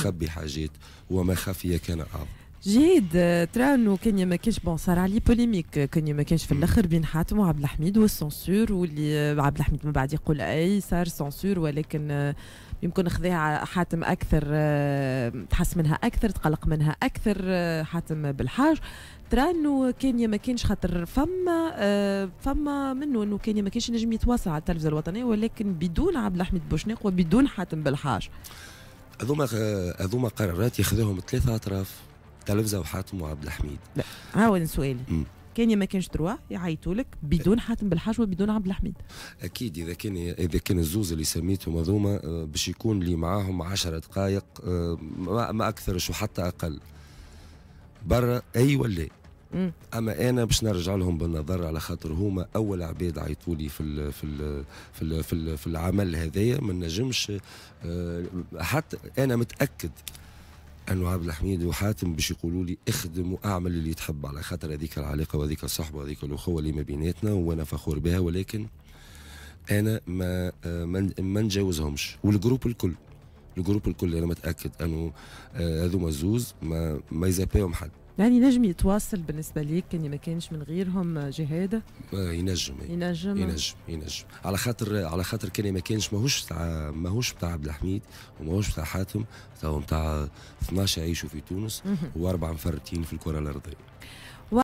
مخبي حاجات وما خفي كان أعظم جيد ترى انه كان ما كانش بون صار عليه بوليميك كان ما كانش في الاخر بين حاتم وعبد الحميد والسنسور واللي عبد الحميد من بعد يقول اي صار سنسور ولكن يمكن خذاها حاتم اكثر تحس منها اكثر تقلق منها اكثر حاتم بالحاج ترى انه كان ما كانش خاطر فما فما منه انه كان ما كانش نجم يتواصل على التلفزه الوطنيه ولكن بدون عبد الحميد بوشناق وبدون حاتم بالحاج هذوما هذوما قرارات ياخذوهم ثلاثه اطراف تلفزه وحاتم وعبد الحميد لا عاود سؤالي كان ما كانش دروا يعيطوا لك بدون حاتم بالحاج وبدون عبد الحميد اكيد اذا كان اذا كان الزوز اللي سميتهم هذوما آه، باش يكون لي معاهم 10 دقائق آه، ما اكثرش وحتى اقل برا اي أيوة، ولا اما انا باش نرجع لهم بالنظر على خاطر هما اول عباد عيطوا لي في الـ في الـ في الـ في, الـ في العمل هذايا ما نجمش آه، حتى انا متاكد انه عبد الحميد وحاتم باش يقولوا لي اخدم واعمل اللي تحب على خاطر هذيك العلاقه وهذيك الصحبه وهذيك الاخوه اللي ما بيناتنا وانا فخور بها ولكن انا ما آه، ما نجاوزهمش والجروب الكل الجروب الكل انا متاكد انه آه، هذوما زوز ما ما يزابيهم حد يعني نجم يتواصل بالنسبه ليك كان ما كانش من غيرهم جهادة آه، ينجم ينجم ينجم ينجم على خاطر على خاطر كان ما كانش ماهوش بتاع ماهوش بتاع عبد الحميد وماهوش بتاع حاتم تو بتاع 12 يعيشوا في تونس واربعه مفرتين في الكره الارضيه